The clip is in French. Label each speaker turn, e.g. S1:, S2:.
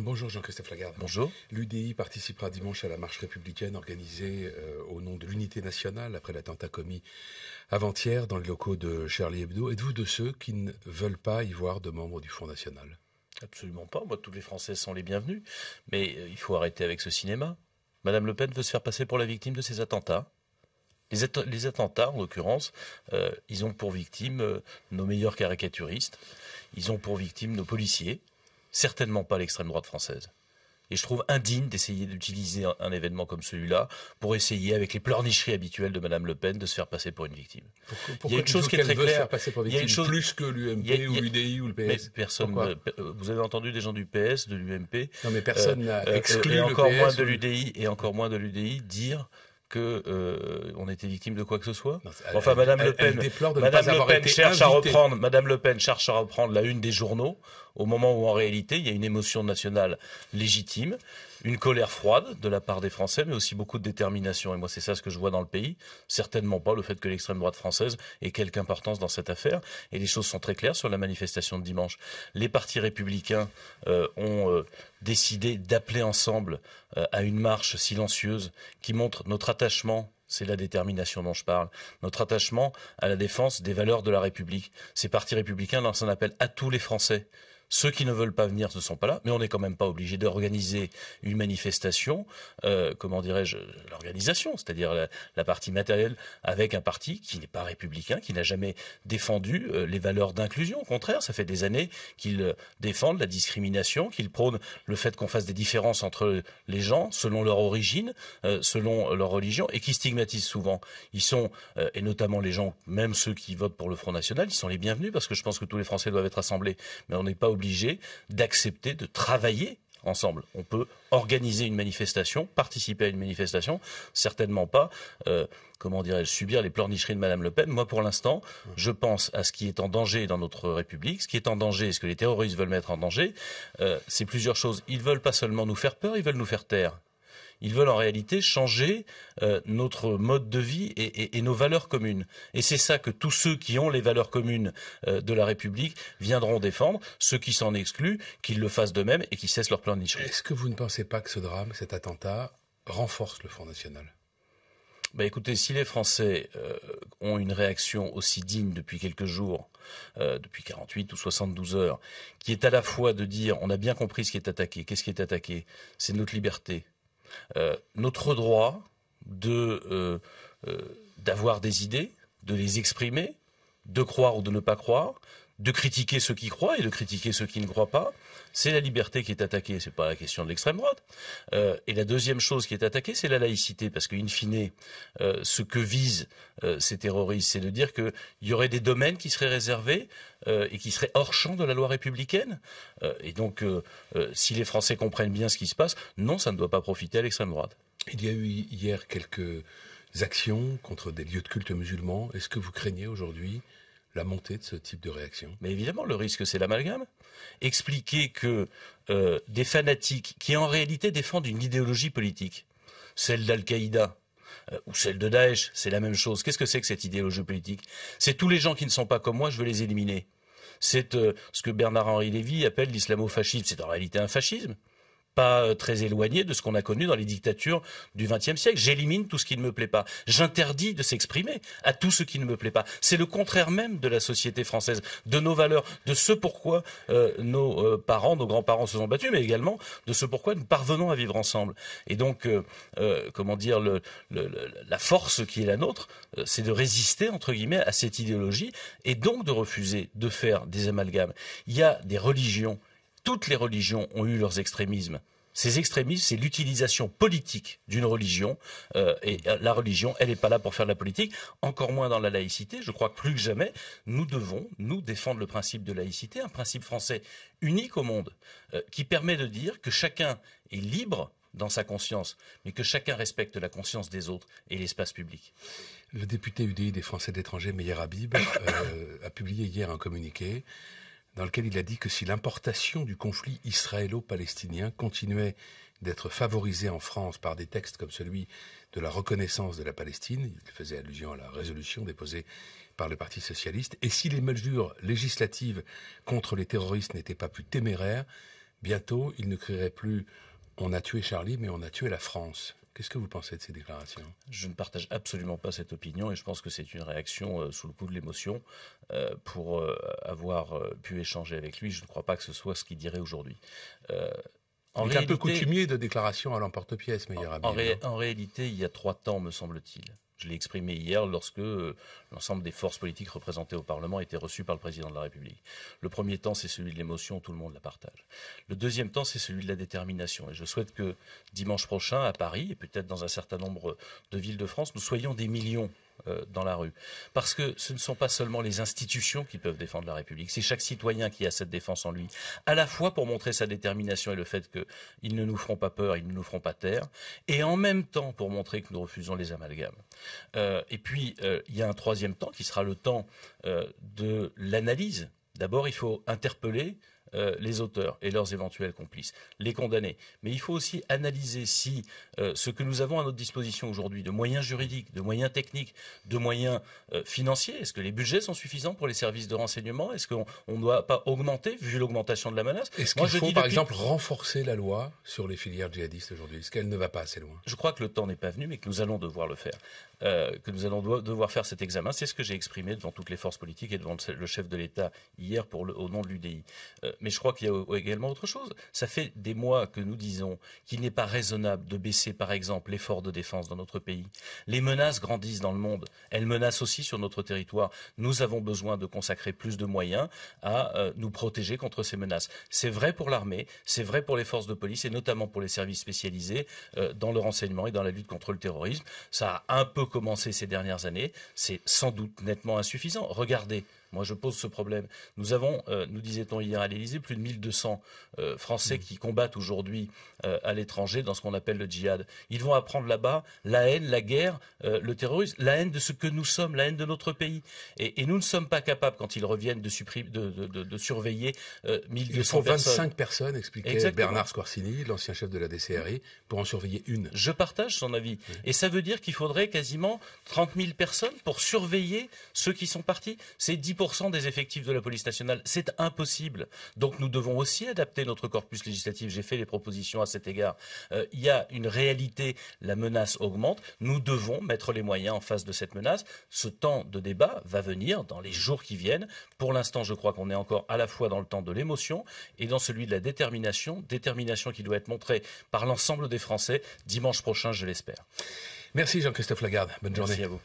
S1: Bonjour Jean-Christophe Lagarde. Bonjour. L'UDI participera dimanche à la marche républicaine organisée euh, au nom de l'unité nationale après l'attentat commis avant-hier dans les locaux de Charlie Hebdo.
S2: Êtes-vous de ceux qui ne veulent pas y voir de membres du Front National Absolument pas. Moi, tous les Français sont les bienvenus. Mais euh, il faut arrêter avec ce cinéma. Madame Le Pen veut se faire passer pour la victime de ces attentats. Les, attentats, en l'occurrence, euh, ils ont pour victime nos meilleurs caricaturistes, ils ont pour victime nos policiers, certainement pas l'extrême droite française. Et je trouve indigne d'essayer d'utiliser un, événement comme celui-là pour essayer, avec les pleurnicheries habituelles de Mme Le Pen, de se faire passer pour une victime. il y a une chose qui est très claire. Il y a une chose plus que l'UMP ou l'UDI ou le PS. personne. Euh, vous avez entendu des gens du PS, de l'UMP. Non, mais personne euh, euh, encore moins de l'UDI et encore moins de l'UDI dire que on était victime de quoi que ce soit. enfin, Madame cherche à reprendre, Madame Le Pen cherche à reprendre la une des journaux au moment où en réalité il y a une émotion nationale légitime, une colère froide de la part des Français, mais aussi beaucoup de détermination. Et moi, c'est ça ce que je vois dans le pays. Certainement pas le fait que l'extrême droite française ait quelque importance dans cette affaire. Et les choses sont très claires sur la manifestation de dimanche. Les partis républicains euh, ont euh, décidé d'appeler ensemble euh, à une marche silencieuse qui montre notre attachement c'est la détermination dont je parle. Notre attachement à la défense des valeurs de la République. Ces partis républicains lancent un appel à tous les Français ceux qui ne veulent pas venir ne sont pas là, mais on n'est quand même pas obligé d'organiser une manifestation, euh, comment dirais-je, l'organisation, c'est-à-dire la, partie matérielle, avec un parti qui n'est pas républicain, qui n'a jamais défendu euh, les valeurs d'inclusion. Au contraire, ça fait des années qu'ils euh, défendent la discrimination, qu'ils prônent le fait qu'on fasse des différences entre les gens selon leur origine, selon leur religion, et qui stigmatisent souvent. Ils sont, et notamment les gens, même ceux qui votent pour le Front National, ils sont les bienvenus parce que je pense que tous les Français doivent être assemblés, mais on n'est pas obligé d'accepter de travailler ensemble. On peut organiser une manifestation, participer à une manifestation, certainement pas, euh, comment dirais-je, subir les pleurnicheries de Madame Le Pen. Moi, pour l'instant, je pense à ce qui est en danger dans notre République, ce qui est en danger, ce que les terroristes veulent mettre en danger. Euh, c'est plusieurs choses. Ils veulent pas seulement nous faire peur, ils veulent nous faire taire. Ils veulent en réalité changer euh, notre mode de vie et, nos valeurs communes. Et c'est ça que tous ceux qui ont les valeurs communes euh, de la République viendront défendre. Ceux qui s'en excluent, qu'ils le fassent de même et qu'ils cessent leur plan de nicherie. Est-ce
S1: que vous ne pensez pas que ce drame, cet attentat, renforce le Front National
S2: bah, écoutez, si les Français euh, ont une réaction aussi digne depuis quelques jours, depuis depuis 48 ou 72 heures, qui est à la fois de dire on a bien compris ce qui est attaqué, qu'est-ce qui est attaqué C'est notre liberté, euh, notre droit de euh, euh, d'avoir des idées, de les exprimer, de croire ou de ne pas croire, de critiquer ceux qui croient et de critiquer ceux qui ne croient pas. C'est la liberté qui est attaquée, c'est pas la question de l'extrême droite. Euh, et la deuxième chose qui est attaquée, c'est la laïcité, parce qu'in fine, euh, ce que visent euh, ces terroristes, c'est de dire qu'il y aurait des domaines qui seraient réservés et qui seraient hors champ de la loi républicaine. et donc, si les Français comprennent bien ce qui se passe, non, ça ne doit pas profiter à l'extrême droite. Il y a eu hier quelques
S1: actions contre des lieux de culte musulmans. Est-ce que vous craignez aujourd'hui la montée de ce
S2: type de réaction Mais évidemment, le risque, c'est l'amalgame. Expliquer que euh, des fanatiques qui en réalité défendent une idéologie politique, celle d'Al-Qaïda, euh, ou celle de Daesh, c'est la même chose. Qu'est-ce que c'est que cette idéologie politique C'est tous les gens qui ne sont pas comme moi, je veux les éliminer. C'est euh, ce que Bernard-Henri Lévy appelle l'islamo-fascisme. C'est en réalité un fascisme pas euh, très éloigné de ce qu'on a connu dans les dictatures du XXe siècle. J'élimine tout ce qui ne me plaît pas. J'interdis de s'exprimer à tout ce qui ne me plaît pas. C'est le contraire même de la société française, de nos valeurs, de ce pourquoi euh, nos euh, parents, nos grands-parents se sont battus, mais également de ce pourquoi nous parvenons à vivre ensemble. Et donc, comment dire, la force qui est la nôtre, c'est de résister, entre guillemets, à cette idéologie et donc de refuser de faire des amalgames. Il y a des religions toutes les religions ont eu leurs extrémismes. Ces extrémismes, c'est l'utilisation politique d'une religion. Euh, et euh, la religion, elle n'est pas là pour faire de la politique, encore moins dans la laïcité. Je crois que plus que jamais, nous devons, nous, défendre le principe de laïcité, un principe français unique au monde, euh, qui permet de dire que chacun est libre dans sa conscience, mais que chacun respecte la conscience des autres et l'espace public. Le député UDI des Français d'étrangers, Meyer Habib, a publié
S1: hier un communiqué dans lequel il a dit que si l'importation du conflit israélo-palestinien continuait d'être favorisée en France par des textes comme celui de la reconnaissance de la Palestine, il faisait allusion à la résolution déposée par le Parti socialiste, et si les mesures législatives contre les terroristes n'étaient pas plus téméraires, bientôt il ne crierait
S2: plus on a tué Charlie, mais on a tué la France. Qu'est-ce que vous pensez de ces déclarations Je ne partage absolument pas cette opinion et je pense que c'est une réaction euh, sous le coup de l'émotion. Euh, pour euh, avoir pu échanger avec lui, je ne crois pas que ce soit ce qu'il dirait aujourd'hui.
S1: En un peu coutumier
S2: de déclaration à l'emporte-pièce, en, en, réalité, il y a trois temps, me semble-t-il. Je l'ai exprimé hier lorsque euh, l'ensemble des forces politiques représentées au Parlement étaient reçues par le président de la République. Le premier temps, c'est celui de l'émotion, tout le monde la partage. Le deuxième temps, c'est celui de la détermination. Et je souhaite que dimanche prochain, à Paris, et peut-être dans un certain nombre de villes de France, nous soyons des millions euh, dans la rue. Parce que ce ne sont pas seulement les institutions qui peuvent défendre la République, c'est chaque citoyen qui a cette défense en lui, à la fois pour montrer sa détermination et le fait qu'ils ne nous feront pas peur, ils ne nous feront pas taire, et en même temps pour montrer que nous refusons les amalgames. Euh, et puis, euh, il y a un troisième temps qui sera le temps de l'analyse. D'abord, il faut interpeller euh, les auteurs et leurs éventuels complices, les condamner. Mais il faut aussi analyser si euh, ce que nous avons à notre disposition aujourd'hui de moyens juridiques, de moyens techniques, de moyens euh, financiers, est-ce que les budgets sont suffisants pour les services de renseignement Est-ce qu'on ne doit pas augmenter, vu l'augmentation de la menace Est-ce qu'il faut, par exemple,
S1: renforcer la
S2: loi sur les filières djihadistes aujourd'hui Est-ce qu'elle ne va pas assez loin Je crois que le temps n'est pas venu, mais que nous allons devoir le faire. que nous allons devoir faire cet examen. C'est ce que j'ai exprimé devant toutes les forces politiques et devant le chef de l'État hier au nom de l'UDI mais je crois qu'il y a également autre chose. Ça fait des mois que nous disons qu'il n'est pas raisonnable de baisser, par exemple, l'effort de défense dans notre pays. Les menaces grandissent dans le monde. Elles menacent aussi sur notre territoire. Nous avons besoin de consacrer plus de moyens à euh, nous protéger contre ces menaces. C'est vrai pour l'armée, c'est vrai pour les forces de police et notamment pour les services spécialisés euh, dans le renseignement et dans la lutte contre le terrorisme. Ça a un peu commencé ces dernières années. C'est sans doute nettement insuffisant. Regardez, moi je pose ce problème. Nous avons, euh, nous disait-on hier à l'Élysée, plus de 1200 euh, Français mmh. qui combattent aujourd'hui euh, à l'étranger dans ce qu'on appelle le djihad. Ils vont apprendre là-bas la haine, la guerre, euh, le terrorisme, la haine de ce que nous sommes, la haine de notre pays. Et, nous ne sommes pas capables, quand ils reviennent, de, de, de, surveiller 1200 personnes. 25
S1: personnes, expliquait Bernard Squarcini,
S2: l'ancien chef de la DCRI, pour en surveiller une. Je partage son avis. Et ça veut dire qu'il faudrait quasiment 30 000 personnes pour surveiller ceux qui sont partis. C'est 10% des effectifs de la police nationale. C'est impossible. Donc nous devons aussi adapter notre corpus législatif. J'ai fait les propositions à cet égard. Euh, il y a une réalité, la menace augmente. Nous devons mettre les moyens en face de cette menace. Ce temps de débat va venir dans les jours qui viennent. Pour l'instant, je crois qu'on est encore à la fois dans le temps de l'émotion et dans celui de la détermination, détermination qui doit être montrée par l'ensemble des Français dimanche prochain, je l'espère. Merci Jean-Christophe Lagarde. Bonne Merci à vous.